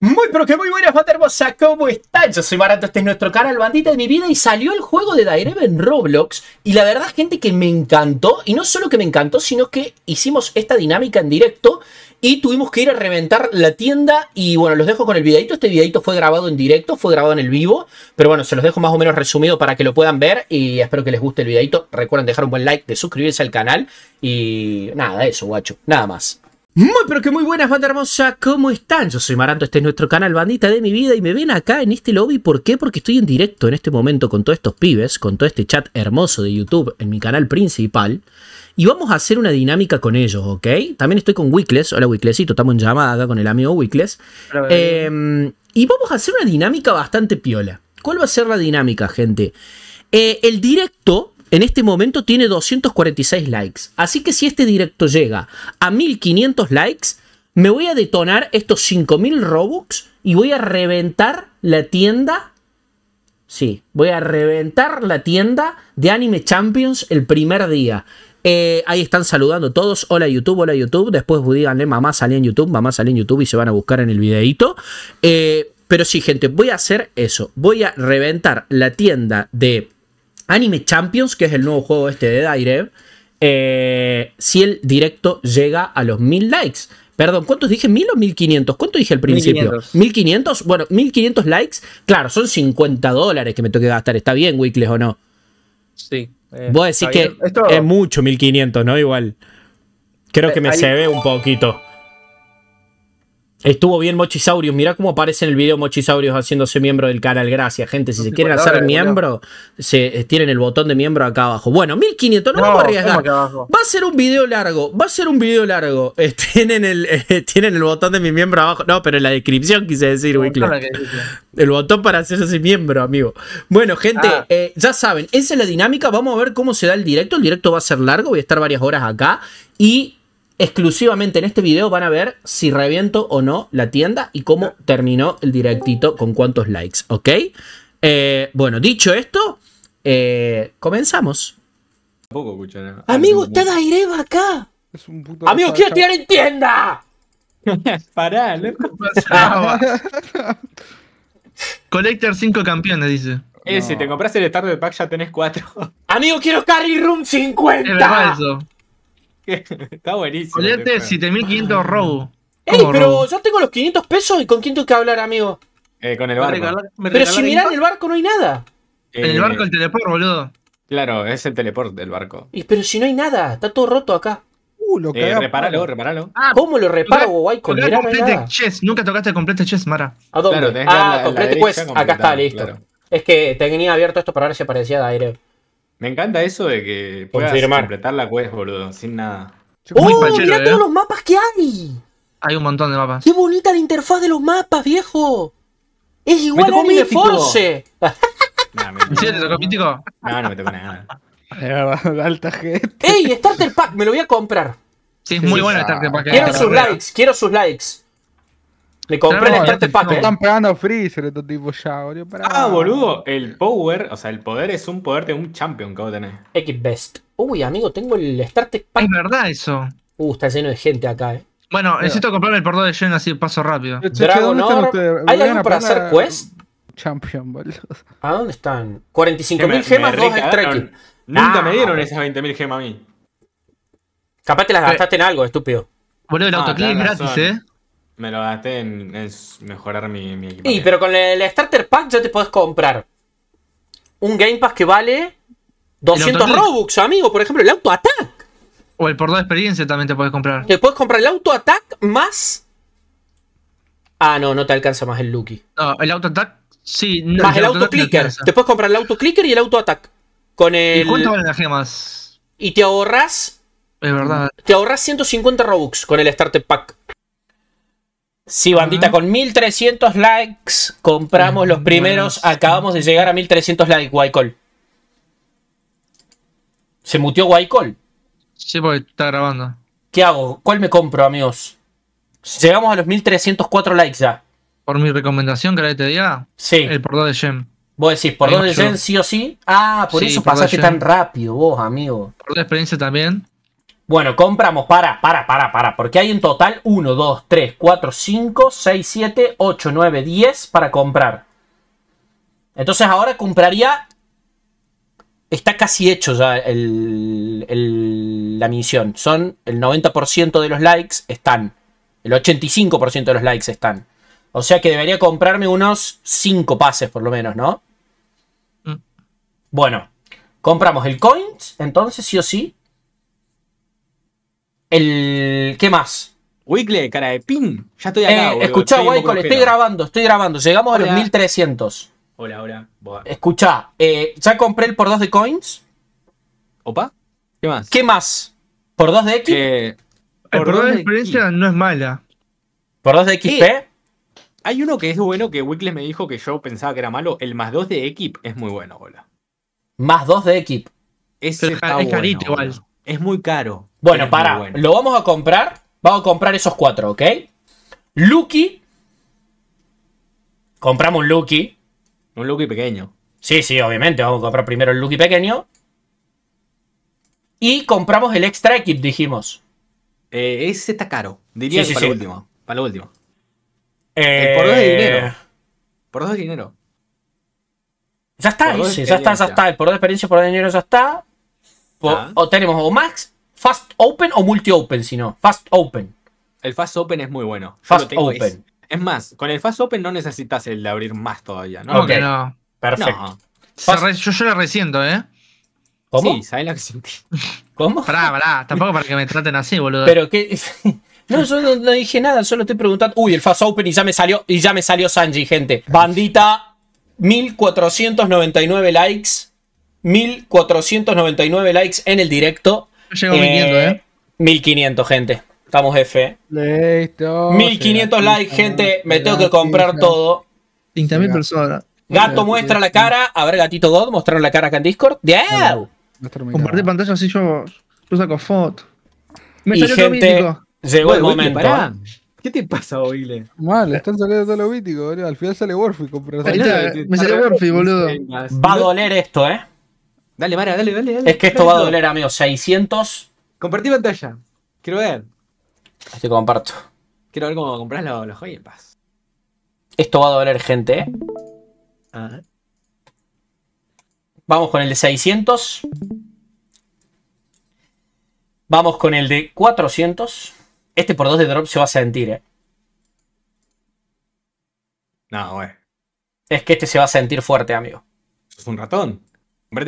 Muy pero que muy buenas banda ¿cómo están? Yo soy Barato, este es nuestro canal Bandita de mi vida y salió el juego de daredevil en Roblox y la verdad gente que me encantó y no solo que me encantó sino que hicimos esta dinámica en directo y tuvimos que ir a reventar la tienda y bueno, los dejo con el videito, este videito fue grabado en directo, fue grabado en el vivo, pero bueno, se los dejo más o menos resumido para que lo puedan ver y espero que les guste el videito, recuerden dejar un buen like, de suscribirse al canal y nada, eso guacho, nada más. Muy pero que muy buenas, banda hermosa, ¿cómo están? Yo soy Maranto, este es nuestro canal Bandita de mi vida y me ven acá en este lobby, ¿por qué? Porque estoy en directo en este momento con todos estos pibes, con todo este chat hermoso de YouTube en mi canal principal y vamos a hacer una dinámica con ellos, ¿ok? También estoy con Wickless, hola Wicklessito, estamos en llamada acá con el amigo Wickless em, y vamos a hacer una dinámica bastante piola. ¿Cuál va a ser la dinámica, gente? Eh, el directo en este momento tiene 246 likes. Así que si este directo llega a 1500 likes, me voy a detonar estos 5000 Robux y voy a reventar la tienda. Sí, voy a reventar la tienda de Anime Champions el primer día. Eh, ahí están saludando todos. Hola YouTube, hola YouTube. Después pues, díganle mamá salí en YouTube, mamá salí en YouTube y se van a buscar en el videito. Eh, pero sí, gente, voy a hacer eso. Voy a reventar la tienda de Anime Champions, que es el nuevo juego este de Direv. Eh, si el directo llega a los mil likes. Perdón, ¿cuántos dije? Mil o mil quinientos. ¿Cuánto dije al principio? 1500. quinientos. Bueno, 1500 likes. Claro, son 50 dólares que me toque gastar. ¿Está bien, Wickles, o no? Sí. Voy a decir que es mucho 1500, ¿no? Igual. Creo eh, que me se ve un poquito. Estuvo bien Mochisaurios, Mirá cómo aparece en el video Mochisaurios haciéndose miembro del canal. Gracias, gente. Si se quieren hacer miembro, se, eh, tienen el botón de miembro acá abajo. Bueno, 1500, no, no vamos a arriesgar. Va a ser un video largo. Va a ser un video largo. Eh, tienen, el, eh, tienen el botón de mi miembro abajo. No, pero en la descripción quise decir, el botón para hacerse miembro, amigo. Bueno, gente, ah. ya saben, esa es la dinámica. Vamos a ver cómo se da el directo. El directo va a ser largo. Voy a estar varias horas acá. Y Exclusivamente en este video van a ver si reviento o no la tienda y cómo terminó el directito con cuántos likes, ¿ok? Eh, bueno, dicho esto, eh, comenzamos. Tampoco Amigo, está Daireva acá. Es un Amigo, quiero tirar en tienda. Pará, no Collector 5 campeones, dice. Eh, si te compras el starter pack ya tenés 4. Amigo, quiero Carry Room 50. Está buenísimo. 7500 este rou Ey, pero ya yo tengo los 500 pesos y con quién tengo que hablar, amigo. Eh, con el barco. pero si mirá en el barco no hay nada. En el eh, barco el teleport, boludo. Claro, es el teleport del barco. Y, pero si no hay nada, está todo roto acá. Uh, lo que eh, repáralo, repáralo. ¿Cómo lo ah, reparo, guay? Con el chess. Nunca tocaste complete chess, Mara. ¿A dónde? Claro, ah, la, complete Acá está, listo. Es que tenía abierto esto para ver si aparecía de aire. Me encanta eso de que puedas completar la quest, boludo, sin nada. ¡Oh! ¿eh? todos los mapas que hay! Hay un montón de mapas. ¡Qué bonita la interfaz de los mapas, viejo! Es igual a mi Force. ¿Sí, te tocó mítico? No, no me tocó nada. Eh, ¡Ey! Starter Pack, me lo voy a comprar. Sí, es muy bueno Starter Pack. Eh. Quiero sus likes, quiero sus likes. Le compré el starter pack. Están eh. pegando Freezer estos tipos ya, boludo. Ah, boludo, el power, o sea, el poder es un poder de un champion que vos tenés. X-Best. Uy, amigo, tengo el starter pack. Es verdad eso. Uh, está lleno de gente acá, eh. Bueno, necesito comprarme el portón de Shen así paso rápido. Dragon ¿Hay alguien para hacer quest? Champion, boludo. ¿A dónde están? 45.000 gemas, 2 de Nunca me dieron ah, esas 20.000 gemas a mí. Capaz te las gastaste en algo, estúpido. Boludo, el ah, autoclick es gratis, eh. Me lo gasté en, mejorar mi, equipo. Y pero con el, Starter Pack ya te puedes comprar un Game Pass que vale 200 Robux, amigo. Por ejemplo, el Auto Attack. O el por dos experiencia también te puedes comprar. Te puedes comprar el Auto Attack más. Ah, no, no te alcanza más el Lucky. No, el Auto Attack sí. más el, Auto, Clicker. Te, puedes comprar el Auto Clicker y el Auto Attack. Con el... ¿Y cuánto valen las gemas? Y te ahorras. Es verdad. Te ahorras 150 Robux con el Starter Pack. Sí, bandita, con 1300 likes compramos los primeros. Acabamos de llegar a 1300 likes, Guaycol. ¿Se mutió Guaycol? Sí, porque está grabando. ¿Qué hago? ¿Cuál me compro, amigos? Llegamos a los 1304 likes ya. Por mi recomendación, que te diga. Sí. El por 2 de Gem. Vos decís, por de Gem sí o sí. Ah, por eso pasa pasaste tan rápido vos, amigo. Por la experiencia también. Bueno, compramos, para, para, para, para, porque hay en total 1, 2, 3, 4, 5, 6, 7, 8, 9, 10 para comprar. Entonces ahora compraría... Está casi hecho ya el, la misión. Son el 90% de los likes están. El 85% de los likes están. O sea que debería comprarme unos 5 pases por lo menos, ¿no? Mm. Bueno, compramos el coins, entonces sí o sí. El. ¿Qué más? Weekly, cara de pin. Ya estoy acá. Eh, escuchá, estoy grabando, estoy grabando. Llegamos a los 1300. Hola, hola. Boa. Escuchá, eh, ya compré el por 2 de coins. Opa. ¿Qué más? ¿Qué más? ¿Por 2 de X? Eh, por, 2 de experiencia no es mala. ¿Por 2 de XP? Eh, hay uno que es bueno que Weekly me dijo que yo pensaba que era malo. El más 2 de Equip es muy bueno, hola. Más 2 de Equip. es, carito igual. Es muy caro. Bueno, para. Lo vamos a comprar. Vamos a comprar esos cuatro, ¿ok? Lucky. Compramos un Lucky. Un Lucky pequeño. Sí, sí, obviamente. Vamos a comprar primero el Lucky pequeño. Y compramos el extra equip, dijimos. Eh, ese está caro. Diría para último. Para lo último. Eh, eh, por dos de dinero. Por dos de dinero. Ya está, ya está, ya está. El por dos de experiencia, por dos de dinero ya está. Ah. O tenemos o Max Fast Open o Multi Open, si no. Fast Open. El Fast Open es muy bueno. fast Open. Es, más, con el Fast Open no necesitas el de abrir más todavía, ¿no? Ok, no. Perfecto. yo, yo lo resiento, ¿eh? ¿Cómo? Sí, ¿sabes lo que sentí? ¿Cómo? Pará, pará, tampoco para que me traten así, boludo. Pero que. No, yo no, dije nada, solo estoy preguntando. Uy, el Fast Open y ya me salió, y ya me salió Sanji, gente. Bandita, 1499 likes. 1499 likes en el directo. Llego 1500, ¿eh? 1500, eh, gente. Estamos F. Listo. 1500 likes, gente. Me tengo que comprar todo. 50.000 personas. Gato muestra la cara. A ver, gatito God, mostraron la cara acá en Discord. ¡Yeah! Comparte pantalla así yo, yo saco foto. Me y gente, llegó el momento. ¿Qué te pasa, Oile? Mal, están saliendo todos los míticos, boludo. Al final sale Warfy. Me sale Warfy, boludo. Va a doler esto, eh. Dale, Mara, dale, dale. dale. Es que esto va a doler, amigo. 600. Compartí pantalla. Quiero ver. Te comparto. Quiero ver cómo compras los, los Pass. Esto va a doler, gente. ¿eh? Vamos con el de 600. Vamos con el de 400. Este por 2 de drop se va a sentir, ¿eh? No, güey. Es que este se va a sentir fuerte, amigo. Es un ratón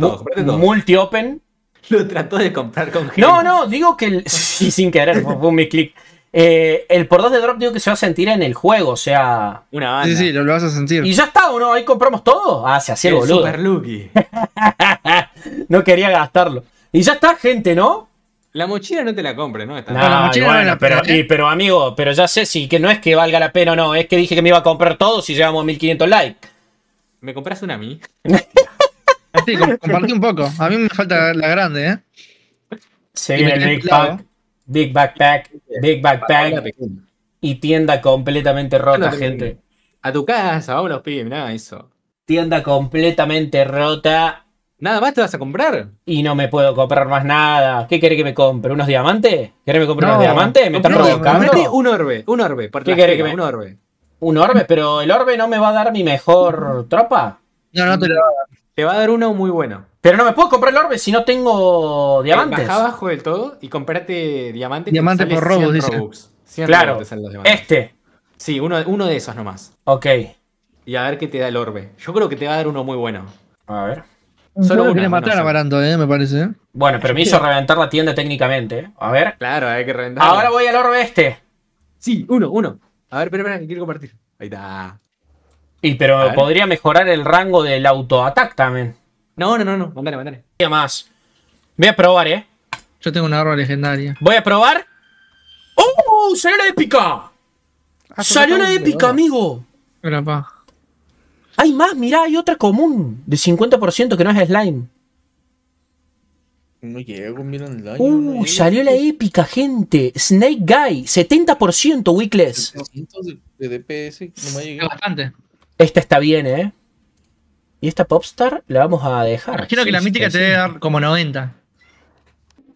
todo, todo. Multi-open. Lo trató de comprar con gente. No, no, digo que el, sí, sin querer, fue un misclick. Eh, el por 2 de drop digo que se va a sentir en el juego, o sea. Una banda. Sí, sí, lo, vas a sentir. Y ya está, no? ahí compramos todo. Ah, se hacía el boludo. Super Lucky. no quería gastarlo. Y ya está, gente, ¿no? La mochila no te la compres, ¿no? Está la mochila no la pero, pero amigo, pero ya sé si que no es que valga la pena o no, es que dije que me iba a comprar todo si llegamos a 1500 likes. ¿Me compras una a mí? Sí, compartí un poco. A mí me falta la grande, ¿eh? Se el Big Pack, Big Backpack, Big Backpack y tienda completamente rota, gente. A tu casa, vámonos, pibes, mirá eso. Tienda completamente rota. ¿Nada más te vas a comprar? Y no me puedo comprar más nada. ¿Qué querés que me compre? ¿Unos diamantes? ¿Querés que me compre unos diamantes? ¿Me están provocando? Un orbe, un orbe. ¿Qué querés que me... Un orbe. Un orbe, pero el orbe no me va a dar mi mejor tropa. No, no te lo va a dar. Te va a dar uno muy bueno. Pero no me puedo comprar el orbe si no tengo diamantes. Baja abajo del todo y comprate diamantes. Diamantes por robo, dice. Robux. claro, este. Sí, uno, uno de esos nomás. Ok. Y a ver qué te da el orbe. Yo creo que te va a dar uno muy bueno. A ver. Solo uno. matar a Barando, eh, me parece. Eh. Bueno, pero me hizo reventar la tienda técnicamente. A ver. Claro, hay que reventar. Ahora voy al orbe este. Sí, uno, uno. A ver, espera, espera, que quiero compartir. Ahí está. Y pero podría mejorar el rango del auto-attack también. No, no, no, no. Mándale, mándale. más. Voy a probar, eh. Yo tengo una arma legendaria. Voy a probar. ¡Oh! ¡Salió la épica! Ah, ¡Salió la épica, amigo! Mira, Hay más, mirá, hay otra común de 50% que no es slime. No llego, mira el daño. Uh, salió la épica, gente. Snake Guy, 70% Weakless. de DPS, no me Bastante. Esta está bien, ¿eh? Y esta Popstar la vamos a dejar. Imagino que la mítica te debe dar como 90.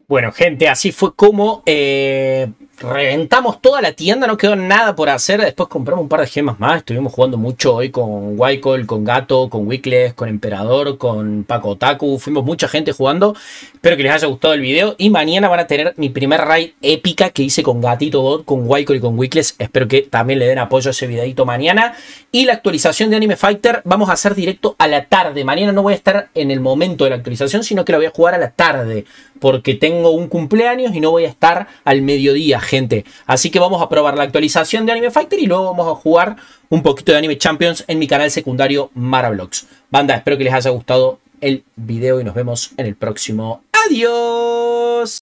Bueno, gente, así fue como eh, reventamos toda la tienda, no quedó nada por hacer. Después compramos un par de gemas más. Estuvimos jugando mucho hoy con Waikol, con Gato, con Wickles, con Emperador, con Paco Otaku. Fuimos mucha gente jugando. Espero que les haya gustado el video. Y mañana van a tener mi primer raid épica que hice con Gatito God, con Waikol y con Wickles. Espero que también le den apoyo a ese videito mañana. Y la actualización de Anime Fighter vamos a hacer directo a la tarde. Mañana no voy a estar en el momento de la actualización, sino que la voy a jugar a la tarde. Porque tengo un cumpleaños y no voy a estar al mediodía gente. Así que vamos a probar la actualización de Anime Fighter y luego vamos a jugar un poquito de Anime Champions en mi canal secundario Marablox. Banda, espero que les haya gustado el video y nos vemos en el próximo. ¡Adiós!